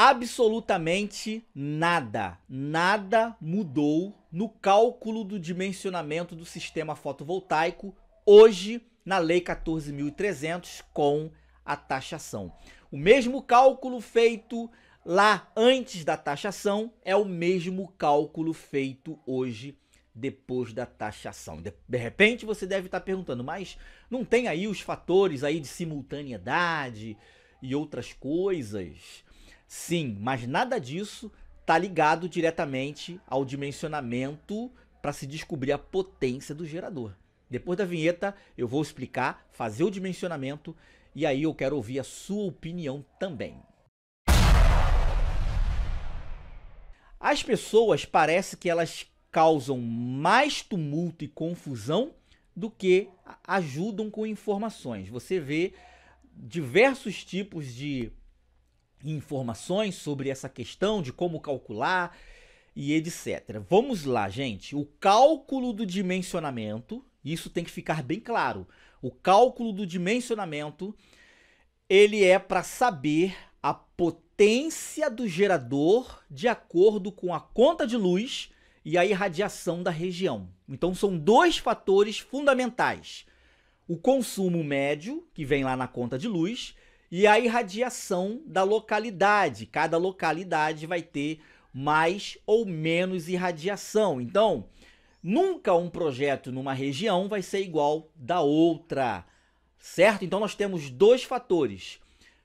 absolutamente nada, nada mudou no cálculo do dimensionamento do sistema fotovoltaico hoje na Lei 14.300 com a taxação. O mesmo cálculo feito lá antes da taxação é o mesmo cálculo feito hoje depois da taxação. De, repente você deve estar perguntando, mas não tem aí os fatores aí de simultaneidade e outras coisas? Sim, mas nada disso está ligado diretamente ao dimensionamento para se descobrir a potência do gerador. Depois da vinheta, eu vou explicar, fazer o dimensionamento e aí eu quero ouvir a sua opinião também. As pessoas parece que elas causam mais tumulto e confusão do que ajudam com informações. Você vê diversos tipos de informações sobre essa questão de como calcular e etc. Vamos lá, gente. O cálculo do dimensionamento, isso tem que ficar bem claro. O cálculo do dimensionamento, ele é para saber a potência do gerador de acordo com a conta de luz e a irradiação da região. Então são dois fatores fundamentais: o consumo médio, que vem lá na conta de luz, e a irradiação da localidade. Cada localidade vai ter mais ou menos irradiação. Então, nunca um projeto numa região vai ser igual da outra, certo? Então, nós temos dois fatores: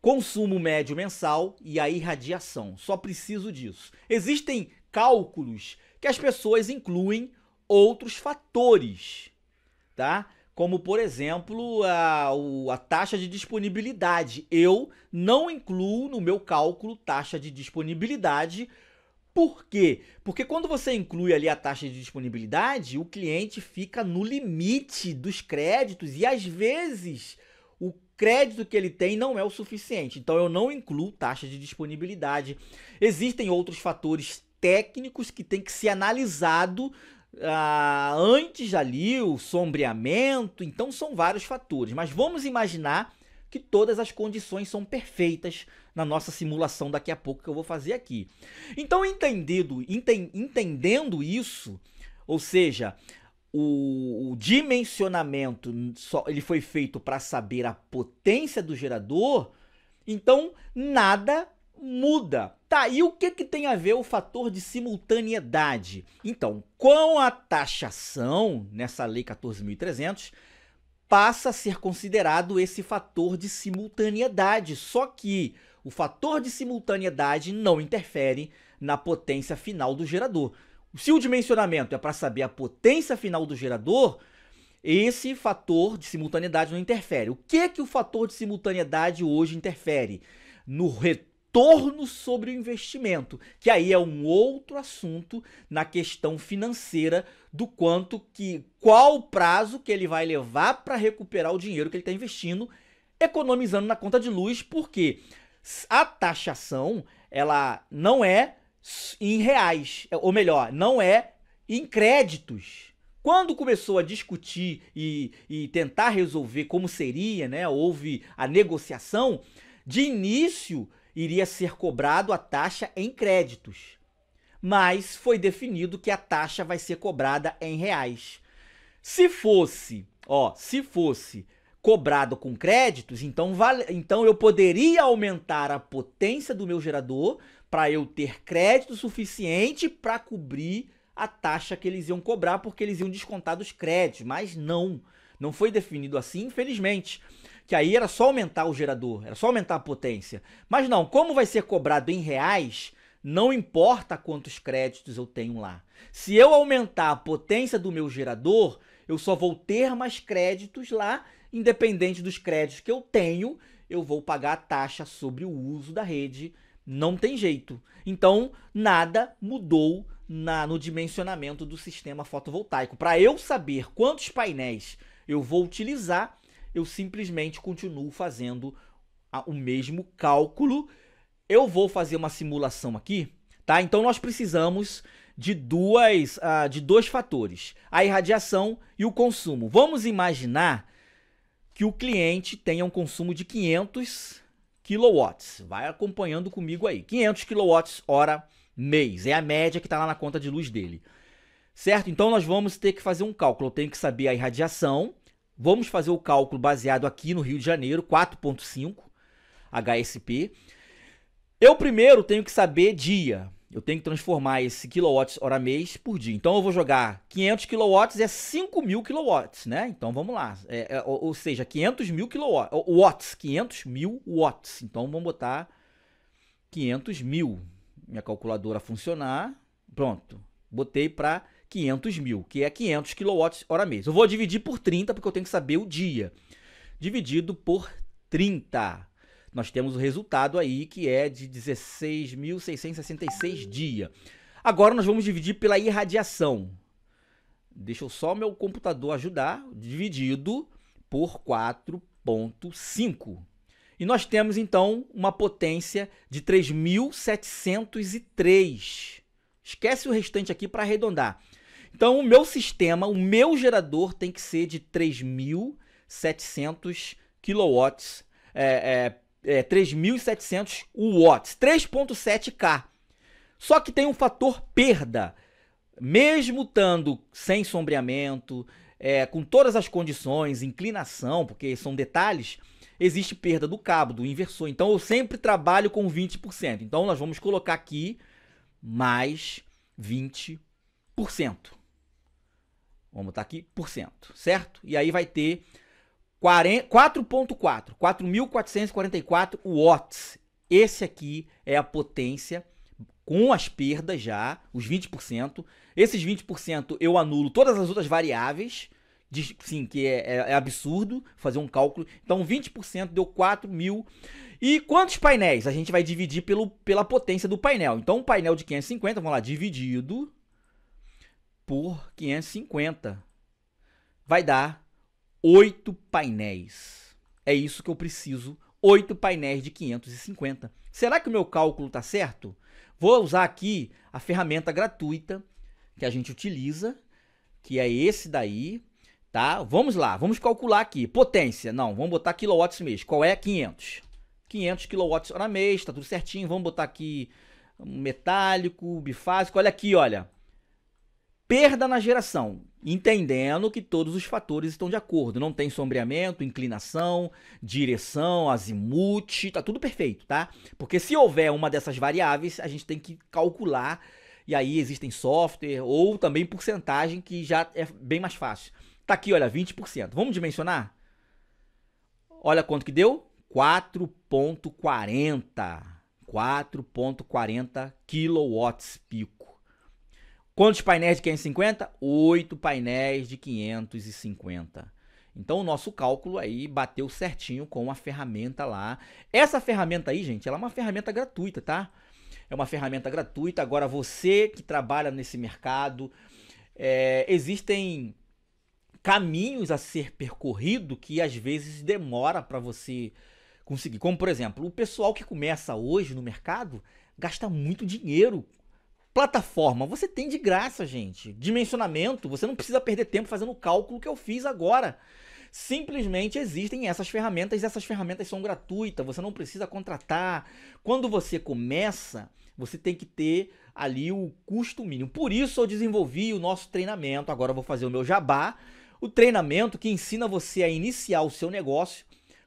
consumo médio mensal e a irradiação. Só preciso disso. Existem cálculos que as pessoas incluem outros fatores, tá? como por exemplo a, a taxa de disponibilidade. Eu não incluo no meu cálculo taxa de disponibilidade. Por quê? Porque quando você inclui ali a taxa de disponibilidade, o cliente fica no limite dos créditos e às vezes o crédito que ele tem não é o suficiente. Então eu não incluo taxa de disponibilidade. Existem outros fatores técnicos que tem que ser analisado ah, antes ali, o sombreamento, então são vários fatores. Mas vamos imaginar que todas as condições são perfeitas na nossa simulação daqui a pouco que eu vou fazer aqui. Então, entendido, enten, entendendo isso, ou seja, o, o dimensionamento só, ele foi feito para saber a potência do gerador, então nada muda. Tá, e o que, que tem a ver o fator de simultaneidade? Então, com a taxação, nessa lei 14.300, passa a ser considerado esse fator de simultaneidade. Só que o fator de simultaneidade não interfere na potência final do gerador. Se o dimensionamento é para saber a potência final do gerador, esse fator de simultaneidade não interfere. O que que o fator de simultaneidade hoje interfere? No retorno retorno sobre o investimento, que aí é um outro assunto na questão financeira do quanto que qual o prazo que ele vai levar para recuperar o dinheiro que ele está investindo, economizando na conta de luz, porque a taxação ela não é em reais, ou melhor, não é em créditos. Quando começou a discutir e, e tentar resolver como seria, né, houve a negociação, de início iria ser cobrado a taxa em créditos, mas foi definido que a taxa vai ser cobrada em reais. Se fosse, ó, se fosse cobrado com créditos, então, vale, então eu poderia aumentar a potência do meu gerador para eu ter crédito suficiente para cobrir a taxa que eles iam cobrar, porque eles iam descontar dos créditos, mas não, não foi definido assim, infelizmente que aí era só aumentar o gerador, era só aumentar a potência. Mas não, como vai ser cobrado em reais, não importa quantos créditos eu tenho lá. Se eu aumentar a potência do meu gerador, eu só vou ter mais créditos lá, independente dos créditos que eu tenho, eu vou pagar a taxa sobre o uso da rede. Não tem jeito. Então, nada mudou na, no dimensionamento do sistema fotovoltaico. Para eu saber quantos painéis eu vou utilizar, eu simplesmente continuo fazendo o mesmo cálculo. Eu vou fazer uma simulação aqui, tá? Então nós precisamos de duas, uh, de dois fatores: a irradiação e o consumo. Vamos imaginar que o cliente tenha um consumo de 500 quilowatts. Vai acompanhando comigo aí. 500 quilowatts hora mês é a média que está lá na conta de luz dele, certo? Então nós vamos ter que fazer um cálculo. Eu tenho que saber a irradiação Vamos fazer o cálculo baseado aqui no Rio de Janeiro, 4.5 HSP. Eu primeiro tenho que saber dia. Eu tenho que transformar esse quilowatts hora mês por dia. Então eu vou jogar 500 quilowatts é 5 mil quilowatts, né? Então vamos lá. É, é, ou, seja, 500 mil quilowatts, 500 mil watts. Então vamos botar 500 mil. Minha calculadora funcionar. Pronto. Botei para 500 mil, que é 500 hora mês. Eu vou dividir por 30 porque eu tenho que saber o dia. Dividido por 30. Nós temos o resultado aí que é de 16.666 dia. Agora nós vamos dividir pela irradiação. Deixa eu só meu computador ajudar. Dividido por 4.5. E nós temos então uma potência de 3.703. Esquece o restante aqui para arredondar. Então, o meu sistema, o meu gerador tem que ser de 3.700 kW, é, é, é 3.700 watts, 3.7K. Só que tem um fator perda. Mesmo estando sem sombreamento, é, com todas as condições, inclinação, porque são detalhes, existe perda do cabo, do inversor. Então eu sempre trabalho com 20%. Então nós vamos colocar aqui mais 20%. Vamos botar aqui, por cento, certo? E aí vai ter 4.4, 4.444 watts. Esse aqui é a potência com as perdas já, os 20%. Esses 20% eu anulo todas as outras variáveis, diz, sim, que é, é, é absurdo fazer um cálculo. Então 20% deu 4.000. mil. E quantos painéis? A gente vai dividir pelo, pela potência do painel. Então um painel de 550, vamos lá, dividido por 550. Vai dar oito painéis. É isso que eu preciso. Oito painéis de 550. Será que o meu cálculo está certo? Vou usar aqui a ferramenta gratuita que a gente utiliza, que é esse daí, tá? Vamos lá, vamos calcular aqui. Potência, não, vamos botar quilowatts mês. Qual é? 500. 500 quilowatts hora mês, tá tudo certinho. Vamos botar aqui metálico, bifásico. Olha aqui, olha. Perda na geração, entendendo que todos os fatores estão de acordo. Não tem sombreamento, inclinação, direção, azimute, tá tudo perfeito, tá? Porque se houver uma dessas variáveis, a gente tem que calcular e aí existem software ou também porcentagem que já é bem mais fácil. Tá aqui, olha, 20%. Vamos dimensionar? Olha quanto que deu? 4.40. 4.40 kW pico. Quantos painéis de 550? 8 painéis de 550. Então o nosso cálculo aí bateu certinho com a ferramenta lá. Essa ferramenta aí, gente, ela é uma ferramenta gratuita, tá? É uma ferramenta gratuita. Agora você que trabalha nesse mercado, é, existem caminhos a ser percorrido que às vezes demora para você conseguir. Como por exemplo, o pessoal que começa hoje no mercado gasta muito dinheiro Plataforma, você tem de graça, gente. Dimensionamento, você não precisa perder tempo fazendo o cálculo que eu fiz agora. Simplesmente existem essas ferramentas e essas ferramentas são gratuitas, você não precisa contratar. Quando você começa, você tem que ter ali o custo mínimo. Por isso eu desenvolvi o nosso treinamento. Agora eu vou fazer o meu jabá. O treinamento que ensina você a iniciar o seu negócio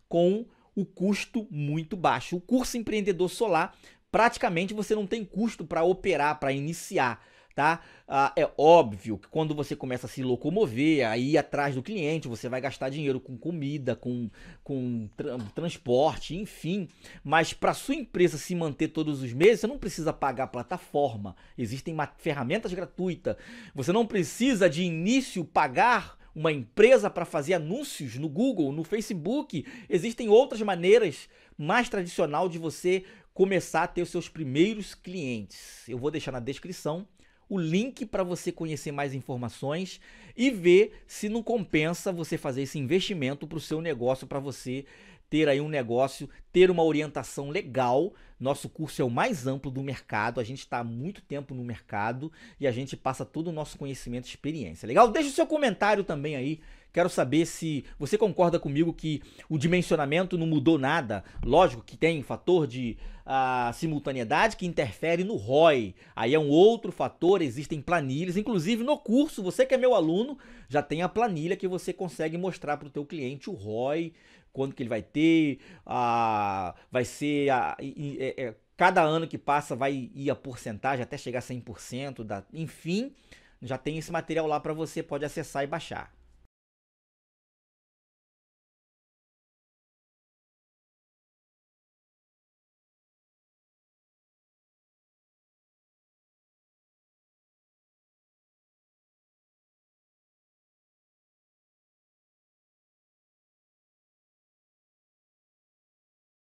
com o custo muito baixo. O curso Empreendedor Solar praticamente você não tem custo para operar, para iniciar. Tá? Ah, é óbvio que quando você começa a se locomover, a ir atrás do cliente, você vai gastar dinheiro com comida, com, com tra transporte, enfim. Mas para sua empresa se manter todos os meses, você não precisa pagar a plataforma. Existem ferramentas gratuitas. Você não precisa de início pagar uma empresa para fazer anúncios no Google, no Facebook. Existem outras maneiras mais tradicional de você começar a ter os seus primeiros clientes. Eu vou deixar na descrição o link para você conhecer mais informações e ver se não compensa você fazer esse investimento para o seu negócio, para você ter aí um negócio, ter uma orientação legal nosso curso é o mais amplo do mercado, a gente está há muito tempo no mercado e a gente passa todo o nosso conhecimento e experiência. Legal? Deixa o seu comentário também aí. Quero saber se você concorda comigo que o dimensionamento não mudou nada. Lógico que tem fator de uh, simultaneidade que interfere no ROI. Aí é um outro fator, existem planilhas. Inclusive no curso, você que é meu aluno, já tem a planilha que você consegue mostrar para o teu cliente o ROI, quando que ele vai ter, a, ah, vai ser a, ah, é, é, cada ano que passa vai ir a porcentagem até chegar a 100%, da, enfim, já tem esse material lá para você, pode acessar e baixar.